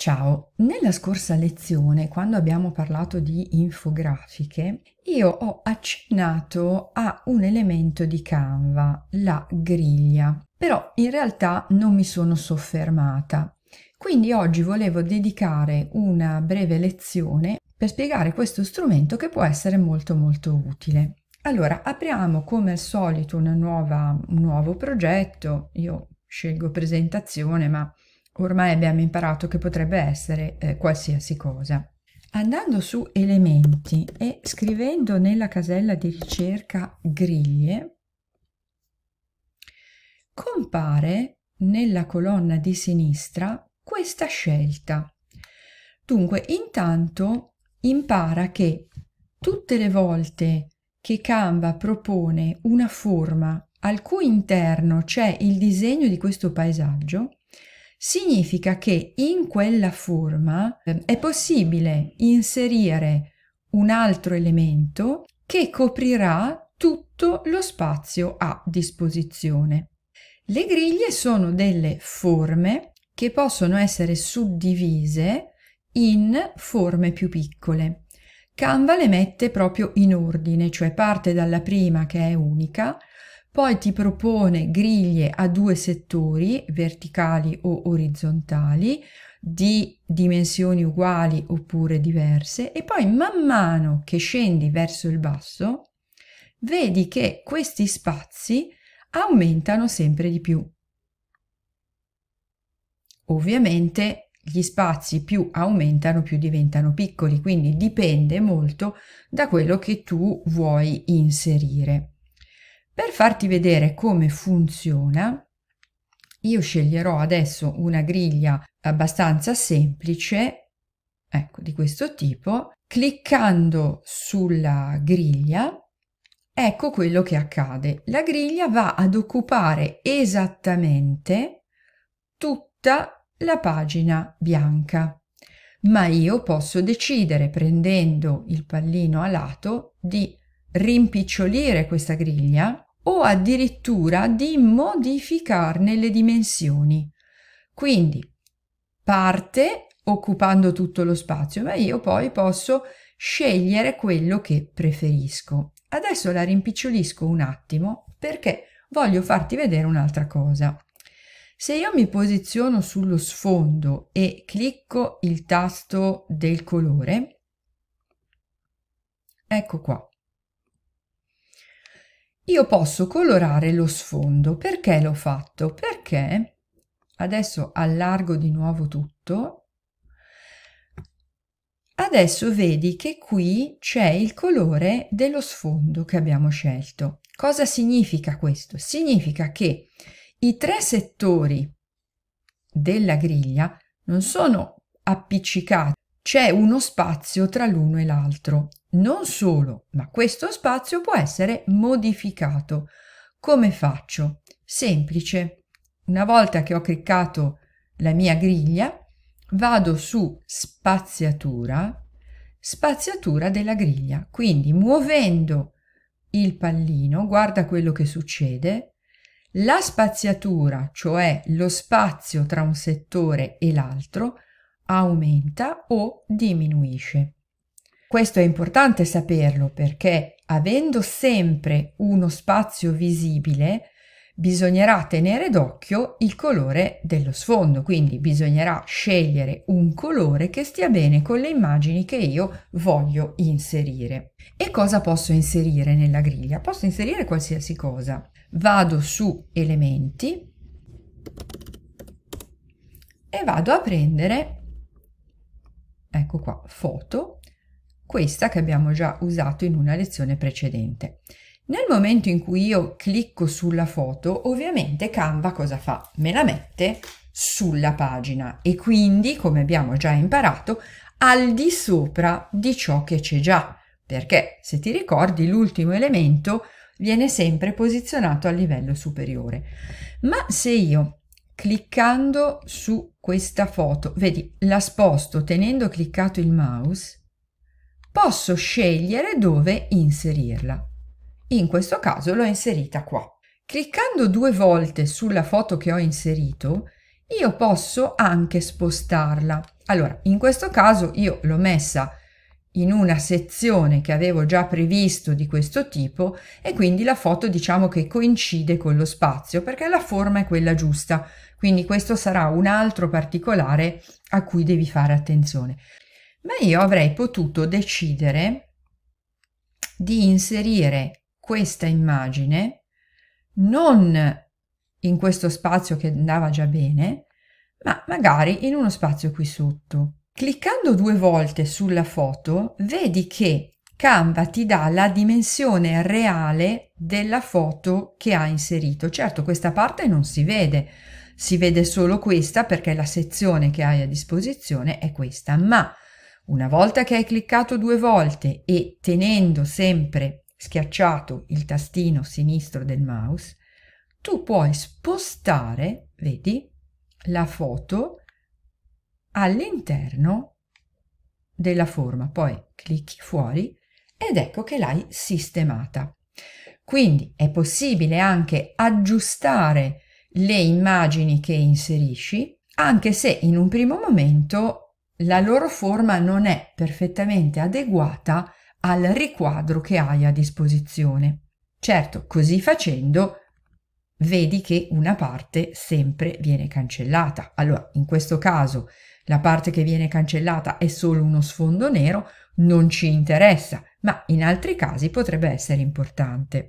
Ciao, nella scorsa lezione, quando abbiamo parlato di infografiche, io ho accennato a un elemento di Canva, la griglia, però in realtà non mi sono soffermata. Quindi oggi volevo dedicare una breve lezione per spiegare questo strumento che può essere molto molto utile. Allora, apriamo come al solito nuova, un nuovo progetto, io scelgo presentazione, ma Ormai abbiamo imparato che potrebbe essere eh, qualsiasi cosa. Andando su elementi e scrivendo nella casella di ricerca griglie, compare nella colonna di sinistra questa scelta. Dunque, intanto impara che tutte le volte che Canva propone una forma al cui interno c'è il disegno di questo paesaggio, significa che in quella forma ehm, è possibile inserire un altro elemento che coprirà tutto lo spazio a disposizione. Le griglie sono delle forme che possono essere suddivise in forme più piccole. Canva le mette proprio in ordine, cioè parte dalla prima che è unica, poi ti propone griglie a due settori, verticali o orizzontali, di dimensioni uguali oppure diverse e poi man mano che scendi verso il basso vedi che questi spazi aumentano sempre di più. Ovviamente gli spazi più aumentano più diventano piccoli, quindi dipende molto da quello che tu vuoi inserire. Per farti vedere come funziona, io sceglierò adesso una griglia abbastanza semplice, ecco di questo tipo, cliccando sulla griglia ecco quello che accade. La griglia va ad occupare esattamente tutta la pagina bianca, ma io posso decidere prendendo il pallino a lato di rimpicciolire questa griglia o addirittura di modificarne le dimensioni. Quindi parte occupando tutto lo spazio, ma io poi posso scegliere quello che preferisco. Adesso la rimpicciolisco un attimo perché voglio farti vedere un'altra cosa. Se io mi posiziono sullo sfondo e clicco il tasto del colore, ecco qua, io posso colorare lo sfondo. Perché l'ho fatto? Perché adesso allargo di nuovo tutto. Adesso vedi che qui c'è il colore dello sfondo che abbiamo scelto. Cosa significa questo? Significa che i tre settori della griglia non sono appiccicati, c'è uno spazio tra l'uno e l'altro non solo, ma questo spazio può essere modificato. Come faccio? Semplice. Una volta che ho cliccato la mia griglia, vado su spaziatura, spaziatura della griglia. Quindi muovendo il pallino, guarda quello che succede, la spaziatura, cioè lo spazio tra un settore e l'altro, aumenta o diminuisce. Questo è importante saperlo perché avendo sempre uno spazio visibile bisognerà tenere d'occhio il colore dello sfondo, quindi bisognerà scegliere un colore che stia bene con le immagini che io voglio inserire. E cosa posso inserire nella griglia? Posso inserire qualsiasi cosa. Vado su elementi e vado a prendere, ecco qua, foto questa che abbiamo già usato in una lezione precedente. Nel momento in cui io clicco sulla foto, ovviamente Canva cosa fa? Me la mette sulla pagina e quindi, come abbiamo già imparato, al di sopra di ciò che c'è già, perché se ti ricordi l'ultimo elemento viene sempre posizionato a livello superiore. Ma se io cliccando su questa foto, vedi, la sposto tenendo cliccato il mouse, posso scegliere dove inserirla. In questo caso l'ho inserita qua. Cliccando due volte sulla foto che ho inserito, io posso anche spostarla. Allora, in questo caso io l'ho messa in una sezione che avevo già previsto di questo tipo e quindi la foto diciamo che coincide con lo spazio perché la forma è quella giusta. Quindi questo sarà un altro particolare a cui devi fare attenzione ma io avrei potuto decidere di inserire questa immagine non in questo spazio che andava già bene, ma magari in uno spazio qui sotto. Cliccando due volte sulla foto, vedi che Canva ti dà la dimensione reale della foto che ha inserito. Certo, questa parte non si vede, si vede solo questa perché la sezione che hai a disposizione è questa, ma una volta che hai cliccato due volte e tenendo sempre schiacciato il tastino sinistro del mouse, tu puoi spostare, vedi, la foto all'interno della forma. Poi clicchi fuori ed ecco che l'hai sistemata. Quindi è possibile anche aggiustare le immagini che inserisci, anche se in un primo momento la loro forma non è perfettamente adeguata al riquadro che hai a disposizione. Certo, così facendo vedi che una parte sempre viene cancellata. Allora, in questo caso la parte che viene cancellata è solo uno sfondo nero, non ci interessa, ma in altri casi potrebbe essere importante.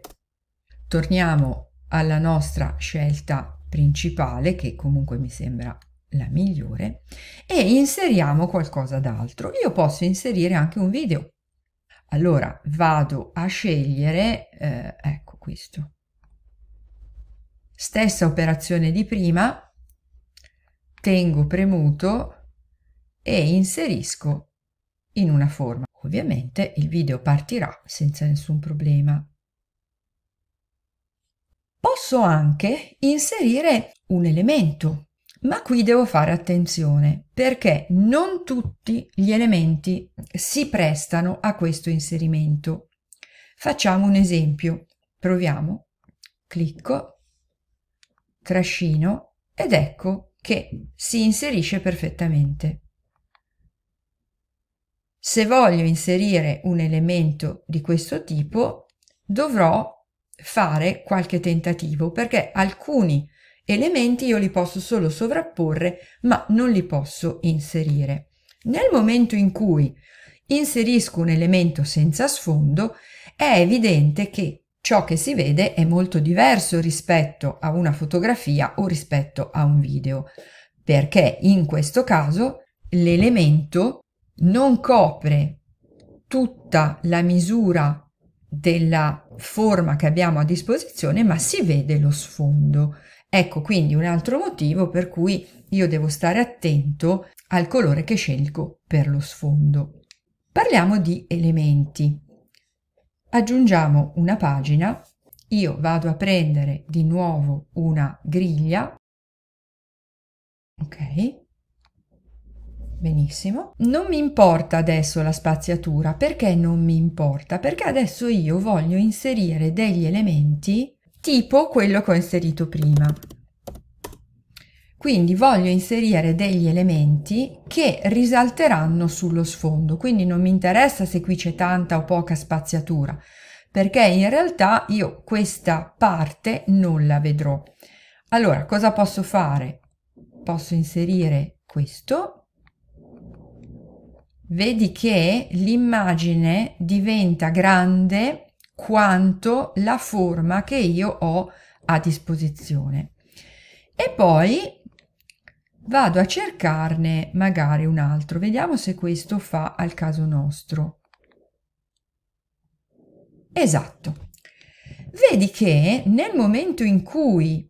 Torniamo alla nostra scelta principale che comunque mi sembra la migliore e inseriamo qualcosa d'altro. Io posso inserire anche un video. Allora vado a scegliere, eh, ecco questo. Stessa operazione di prima, tengo premuto e inserisco in una forma. Ovviamente il video partirà senza nessun problema. Posso anche inserire un elemento ma qui devo fare attenzione perché non tutti gli elementi si prestano a questo inserimento. Facciamo un esempio. Proviamo. Clicco, trascino ed ecco che si inserisce perfettamente. Se voglio inserire un elemento di questo tipo, dovrò fare qualche tentativo perché alcuni elementi io li posso solo sovrapporre, ma non li posso inserire. Nel momento in cui inserisco un elemento senza sfondo, è evidente che ciò che si vede è molto diverso rispetto a una fotografia o rispetto a un video, perché in questo caso l'elemento non copre tutta la misura della forma che abbiamo a disposizione, ma si vede lo sfondo Ecco quindi un altro motivo per cui io devo stare attento al colore che scelgo per lo sfondo. Parliamo di elementi. Aggiungiamo una pagina, io vado a prendere di nuovo una griglia, ok, Benissimo. Non mi importa adesso la spaziatura, perché non mi importa? Perché adesso io voglio inserire degli elementi tipo quello che ho inserito prima. Quindi voglio inserire degli elementi che risalteranno sullo sfondo, quindi non mi interessa se qui c'è tanta o poca spaziatura, perché in realtà io questa parte non la vedrò. Allora, cosa posso fare? Posso inserire questo. Vedi che l'immagine diventa grande quanto la forma che io ho a disposizione. E poi vado a cercarne magari un altro. Vediamo se questo fa al caso nostro. Esatto. Vedi che nel momento in cui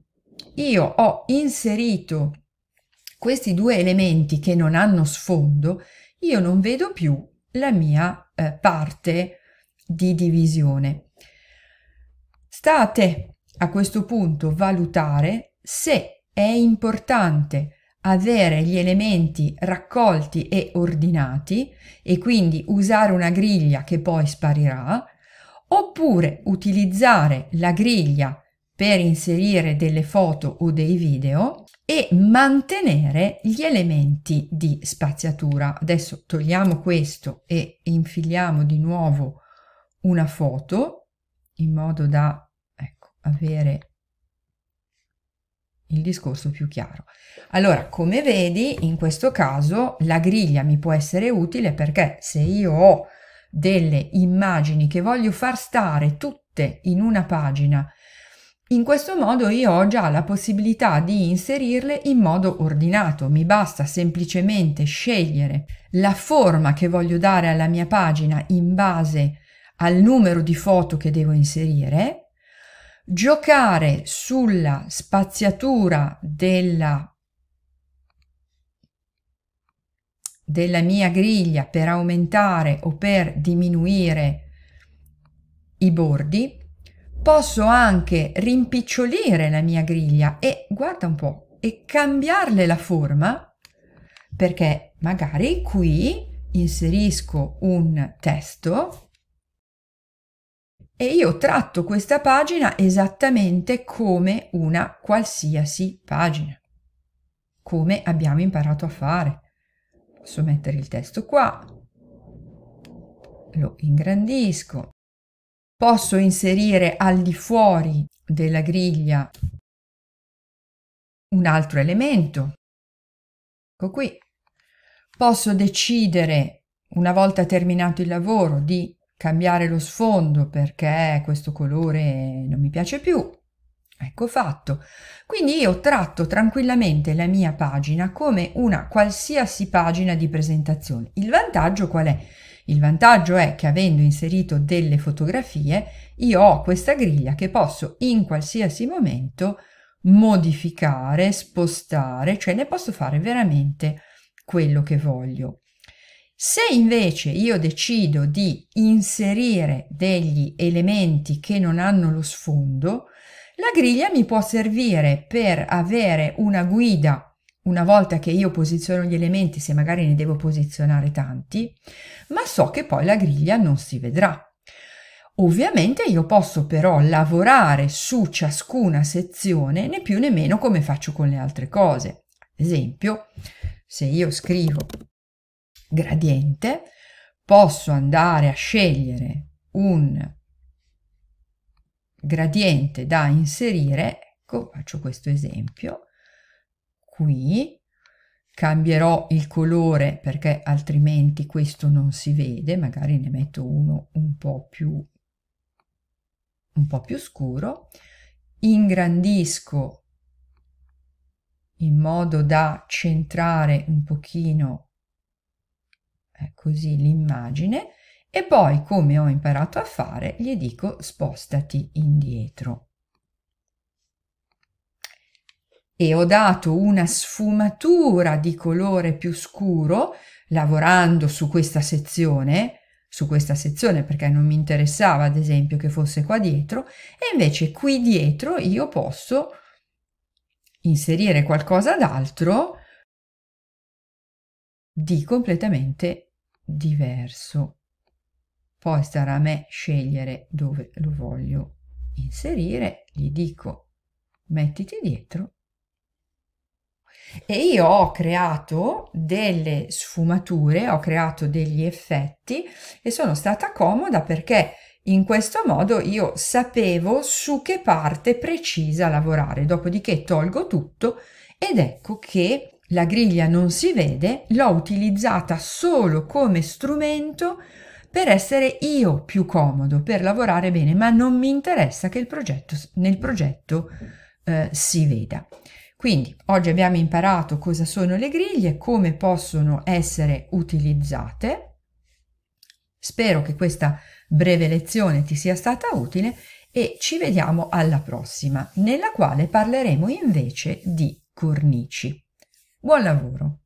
io ho inserito questi due elementi che non hanno sfondo, io non vedo più la mia eh, parte di divisione. Sta a te a questo punto valutare se è importante avere gli elementi raccolti e ordinati e quindi usare una griglia che poi sparirà oppure utilizzare la griglia per inserire delle foto o dei video e mantenere gli elementi di spaziatura. Adesso togliamo questo e infiliamo di nuovo una foto in modo da ecco, avere il discorso più chiaro. Allora, come vedi, in questo caso la griglia mi può essere utile perché se io ho delle immagini che voglio far stare tutte in una pagina, in questo modo io ho già la possibilità di inserirle in modo ordinato, mi basta semplicemente scegliere la forma che voglio dare alla mia pagina in base a al numero di foto che devo inserire, giocare sulla spaziatura della della mia griglia per aumentare o per diminuire i bordi, posso anche rimpicciolire la mia griglia e guarda un po' e cambiarle la forma perché magari qui inserisco un testo e io tratto questa pagina esattamente come una qualsiasi pagina, come abbiamo imparato a fare. Posso mettere il testo qua, lo ingrandisco, posso inserire al di fuori della griglia un altro elemento, ecco qui, posso decidere una volta terminato il lavoro di cambiare lo sfondo perché questo colore non mi piace più. Ecco fatto. Quindi io tratto tranquillamente la mia pagina come una qualsiasi pagina di presentazione. Il vantaggio qual è? Il vantaggio è che avendo inserito delle fotografie, io ho questa griglia che posso in qualsiasi momento modificare, spostare, cioè ne posso fare veramente quello che voglio. Se invece io decido di inserire degli elementi che non hanno lo sfondo, la griglia mi può servire per avere una guida una volta che io posiziono gli elementi, se magari ne devo posizionare tanti, ma so che poi la griglia non si vedrà. Ovviamente io posso però lavorare su ciascuna sezione, né più né meno come faccio con le altre cose. Ad esempio, se io scrivo gradiente, posso andare a scegliere un gradiente da inserire, ecco, faccio questo esempio, qui, cambierò il colore perché altrimenti questo non si vede, magari ne metto uno un po' più, un po più scuro, ingrandisco in modo da centrare un pochino così l'immagine e poi, come ho imparato a fare, gli dico spostati indietro. E ho dato una sfumatura di colore più scuro lavorando su questa sezione, su questa sezione perché non mi interessava ad esempio che fosse qua dietro e invece qui dietro io posso inserire qualcosa d'altro di completamente diverso poi starà a me scegliere dove lo voglio inserire gli dico mettiti dietro e io ho creato delle sfumature, ho creato degli effetti e sono stata comoda perché in questo modo io sapevo su che parte precisa lavorare. Dopodiché tolgo tutto ed ecco che la griglia non si vede, l'ho utilizzata solo come strumento per essere io più comodo, per lavorare bene, ma non mi interessa che progetto, nel progetto eh, si veda. Quindi oggi abbiamo imparato cosa sono le griglie, come possono essere utilizzate. Spero che questa breve lezione ti sia stata utile e ci vediamo alla prossima, nella quale parleremo invece di cornici. Buon lavoro!